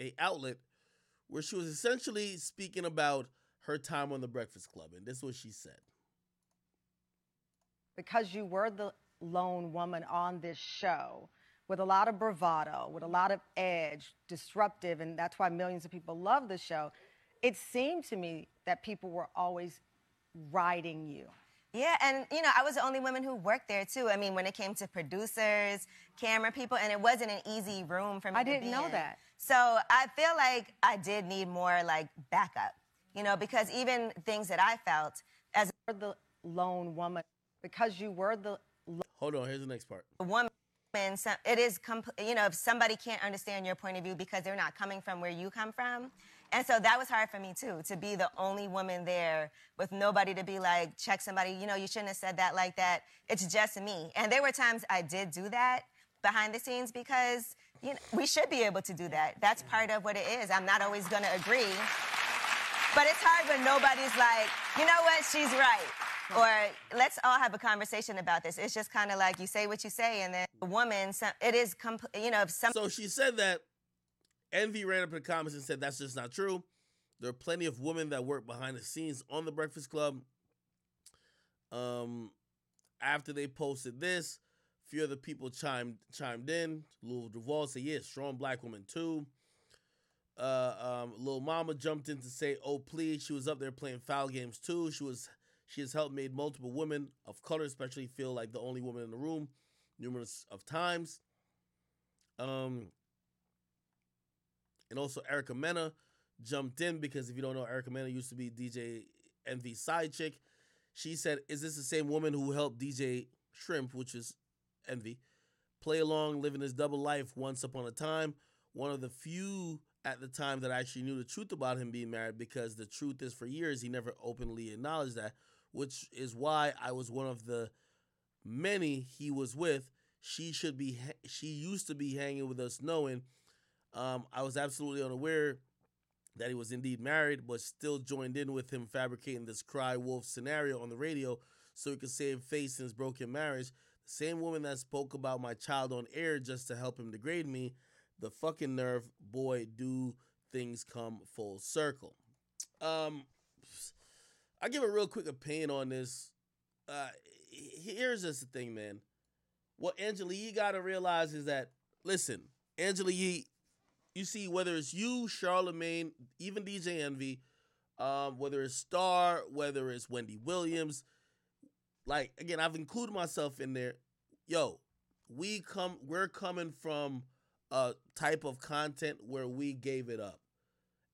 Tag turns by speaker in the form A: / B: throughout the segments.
A: a outlet where she was essentially speaking about her time on the Breakfast Club, and this is what she said. Because you were the lone woman on this show with a lot of bravado, with a lot of edge, disruptive, and that's why millions of people love the show. It seemed to me that people were always riding you. Yeah, and you know, I was the only woman who worked there too. I mean, when it came to producers, camera people, and it wasn't an easy room for me. I didn't know in. that. So I feel like I did need more like backup, you know, because even things that I felt as the lone woman, because you were the hold on. Here's the next part. Woman and some, it is, you know, if somebody can't understand your point of view because they're not coming from where you come from, and so that was hard for me too, to be the only woman there with nobody to be like, check somebody, you know, you shouldn't have said that like that. It's just me. And there were times I did do that behind the scenes because you know, we should be able to do that. That's part of what it is. I'm not always going to agree. But it's hard when nobody's like, you know what, she's right. Or let's all have a conversation about this. It's just kind of like you say what you say, and then a woman, it is, compl- you know, if some. So she said that Envy ran up in the comments and said that's just not true. There are plenty of women that work behind the scenes on the Breakfast Club. Um, after they posted this, a few other people chimed chimed in. Lil Duval said, "Yeah, strong black woman too." Uh, um, Lil Mama jumped in to say, "Oh please, she was up there playing foul games too. She was she has helped made multiple women of color, especially feel like the only woman in the room, numerous of times." Um, and also Erica Mena jumped in because if you don't know, Erica Mena used to be DJ Envy side chick. She said, "Is this the same woman who helped DJ Shrimp, which is Envy, play along, living his double life once upon a time? One of the few at the time that I actually knew the truth about him being married because the truth is, for years he never openly acknowledged that, which is why I was one of the many he was with. She should be. She used to be hanging with us, knowing." Um, I was absolutely unaware that he was indeed married, but still joined in with him fabricating this cry wolf scenario on the radio so he could save face in his broken marriage. The same woman that spoke about my child on air just to help him degrade me, the fucking nerve, boy, do things come full circle. Um, I give a real quick opinion on this. Uh, here's just the thing, man. What Angela Yee got to realize is that, listen, Angela Yee you see whether it's you, Charlemagne, even DJ Envy, um, whether it's Star, whether it's Wendy Williams, like again, I've included myself in there. Yo, we come, we're coming from a type of content where we gave it up,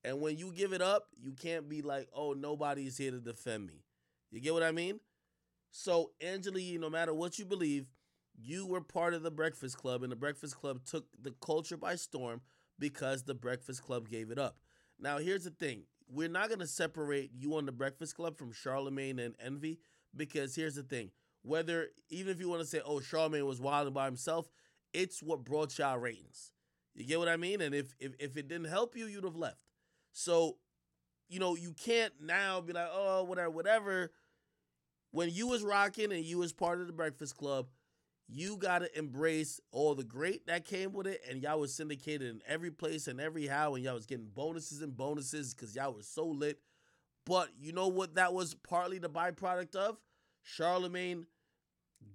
A: and when you give it up, you can't be like, oh, nobody's here to defend me. You get what I mean? So, Angelique, no matter what you believe, you were part of the Breakfast Club, and the Breakfast Club took the culture by storm because the Breakfast Club gave it up. Now, here's the thing we're not going to separate you on the Breakfast Club from Charlemagne and Envy because here's the thing whether, even if you want to say, oh, Charlemagne was wilding by himself, it's what brought y'all ratings. You get what I mean? And if, if, if it didn't help you, you'd have left. So, you know, you can't now be like, oh, whatever, whatever. When you was rocking and you was part of the Breakfast Club, you gotta embrace all the great that came with it, and y'all was syndicated in every place and every how, and y'all was getting bonuses and bonuses because y'all was so lit. But you know what? That was partly the byproduct of Charlemagne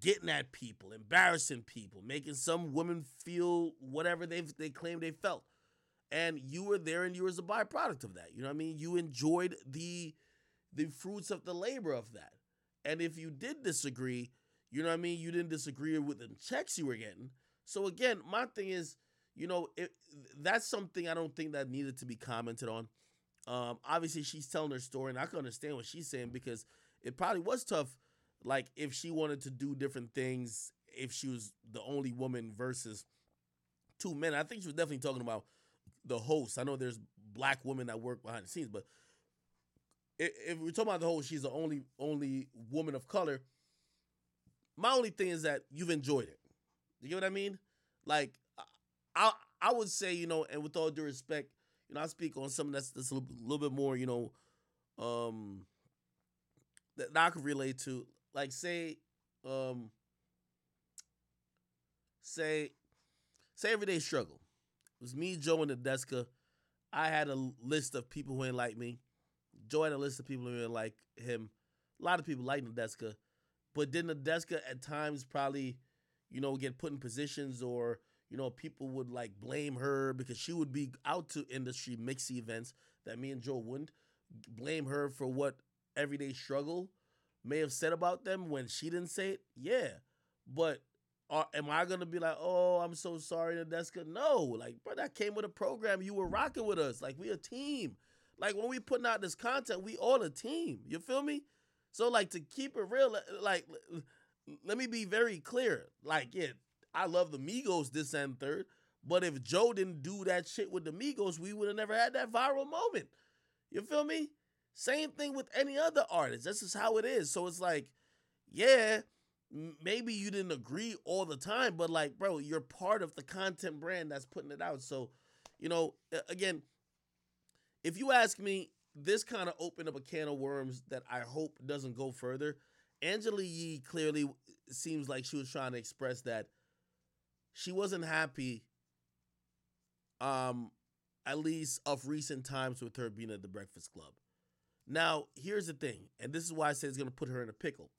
A: getting at people, embarrassing people, making some women feel whatever they they claim they felt, and you were there, and you was a byproduct of that. You know what I mean? You enjoyed the the fruits of the labor of that, and if you did disagree you know what I mean? You didn't disagree with the checks you were getting. So again, my thing is, you know, it, that's something I don't think that needed to be commented on. Um, obviously, she's telling her story, and I can understand what she's saying because it probably was tough. Like if she wanted to do different things, if she was the only woman versus two men. I think she was definitely talking about the host. I know there's black women that work behind the scenes, but if, if we're talking about the host, she's the only only woman of color my only thing is that you've enjoyed it. You get what I mean? Like, I I would say you know, and with all due respect, you know, I speak on something that's that's a little, little bit more you know, um, that, that I could relate to. Like, say, um, say, say everyday struggle. It was me, Joe, and Nadeska. I had a list of people who ain't like me. Joe had a list of people who ain't like him. A lot of people like Nadeska. But then Nadeska at times probably, you know, get put in positions or, you know, people would like blame her because she would be out to industry mixy events that me and Joe wouldn't blame her for what everyday struggle may have said about them when she didn't say it. Yeah. But are, am I gonna be like, oh, I'm so sorry, Nadeska? No, like, bro, that came with a program. You were rocking with us. Like, we a team. Like when we putting out this content, we all a team. You feel me? So like to keep it real, like let me be very clear. Like, yeah, I love the Migos this and third, but if Joe didn't do that shit with the Migos, we would have never had that viral moment. You feel me? Same thing with any other artist. This is how it is. So it's like, yeah, maybe you didn't agree all the time, but like, bro, you're part of the content brand that's putting it out. So, you know, again, if you ask me, this kind of opened up a can of worms that I hope doesn't go further. Angela Yee clearly seems like she was trying to express that she wasn't happy. Um, at least of recent times with her being at the Breakfast Club. Now, here's the thing, and this is why I say it's going to put her in a pickle.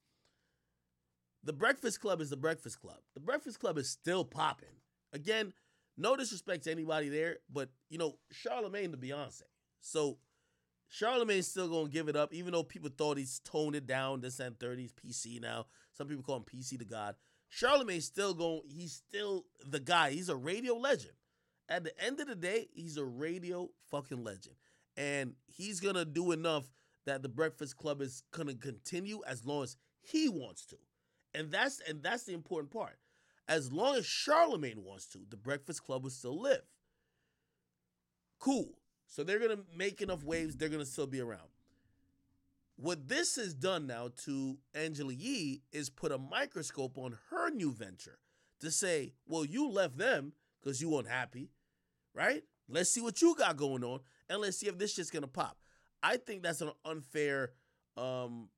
A: The Breakfast Club is the Breakfast Club. The Breakfast Club is still popping. Again, no disrespect to anybody there, but you know, Charlemagne the Beyonce. So Charlemagne's still gonna give it up, even though people thought he's toned it down. This and thirties PC now. Some people call him PC the God. Charlemagne's still going. He's still the guy. He's a radio legend. At the end of the day, he's a radio fucking legend, and he's gonna do enough that the Breakfast Club is gonna continue as long as he wants to, and that's and that's the important part. As long as Charlemagne wants to, the Breakfast Club will still live. Cool. So they're going to make enough waves, they're going to still be around. What this has done now to Angela Yee is put a microscope on her new venture to say, well, you left them because you weren't happy, right? Let's see what you got going on and let's see if this shit's going to pop. I think that's an unfair um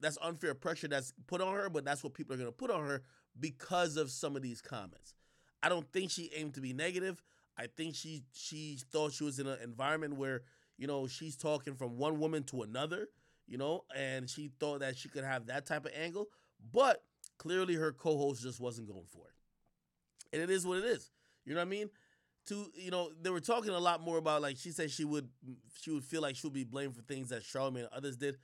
A: that's unfair pressure that's put on her, but that's what people are going to put on her because of some of these comments. I don't think she aimed to be negative. I think she she thought she was in an environment where you know she's talking from one woman to another, you know, and she thought that she could have that type of angle, but clearly her co-host just wasn't going for it, and it is what it is. You know what I mean? To you know, they were talking a lot more about like she said she would she would feel like she would be blamed for things that Charlamagne and others did.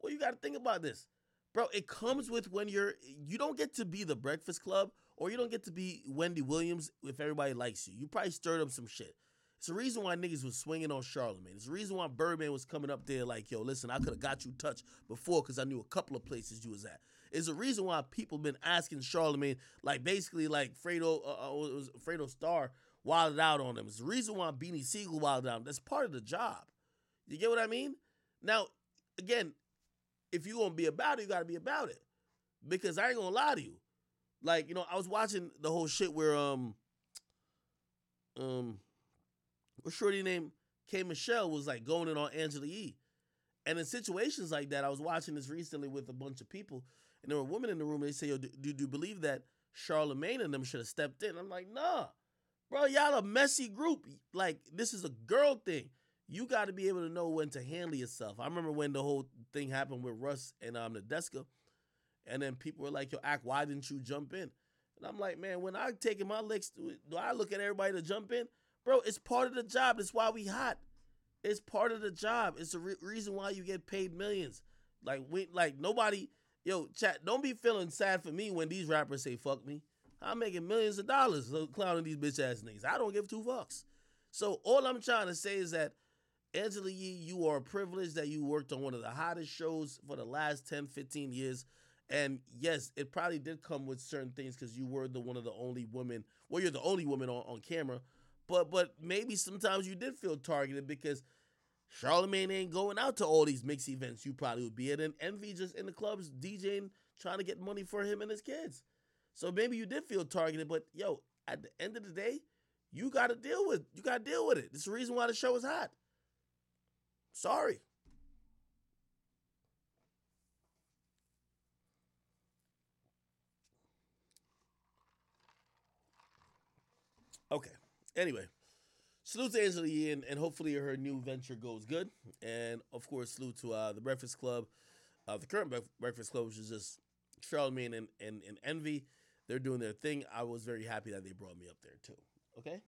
A: Well, you got to think about this, bro. It comes with when you're you don't get to be the Breakfast Club or you don't get to be Wendy Williams if everybody likes you. You probably stirred up some shit. It's the reason why niggas was swinging on Charlemagne. It's the reason why Birdman was coming up there like, yo, listen, I could have got you touched before because I knew a couple of places you was at. It's the reason why people been asking Charlemagne, like basically like Fredo, uh, uh was Fredo Star wilded out on him. It's the reason why Beanie Siegel wilded out. That's part of the job. You get what I mean? Now, again, if you gonna be about it, you gotta be about it. Because I ain't gonna lie to you. Like, you know, I was watching the whole shit where um um what shorty name K Michelle was like going in on Angela Yee. And in situations like that, I was watching this recently with a bunch of people, and there were women in the room. They say, "Yo, do, do you believe that Charlemagne and them should have stepped in?" I'm like, "Nah, bro, y'all a messy group. Like this is a girl thing. You got to be able to know when to handle yourself." I remember when the whole thing happened with Russ and um Nadeska. And then people were like, yo, Act, why didn't you jump in? And I'm like, man, when I'm taking my licks, do I look at everybody to jump in? Bro, it's part of the job. That's why we hot. It's part of the job. It's the re- reason why you get paid millions. Like we, like nobody, yo, chat. Don't be feeling sad for me when these rappers say fuck me. I'm making millions of dollars clowning these bitch ass niggas. I don't give two fucks. So all I'm trying to say is that Angela Yee, you are privileged that you worked on one of the hottest shows for the last 10, 15 years. And yes, it probably did come with certain things because you were the one of the only women. Well, you're the only woman on, on camera, but but maybe sometimes you did feel targeted because Charlemagne ain't going out to all these mixed events you probably would be at, and Envy just in the clubs DJing, trying to get money for him and his kids. So maybe you did feel targeted, but yo, at the end of the day, you got to deal with you got to deal with it. It's the reason why the show is hot. Sorry. Okay. Anyway, salute to Angela Yee, and, and hopefully her new venture goes good. And of course, salute to uh, the Breakfast Club, uh, the current Breakfast Club, which is just Charlemagne and, and, and Envy. They're doing their thing. I was very happy that they brought me up there too. Okay.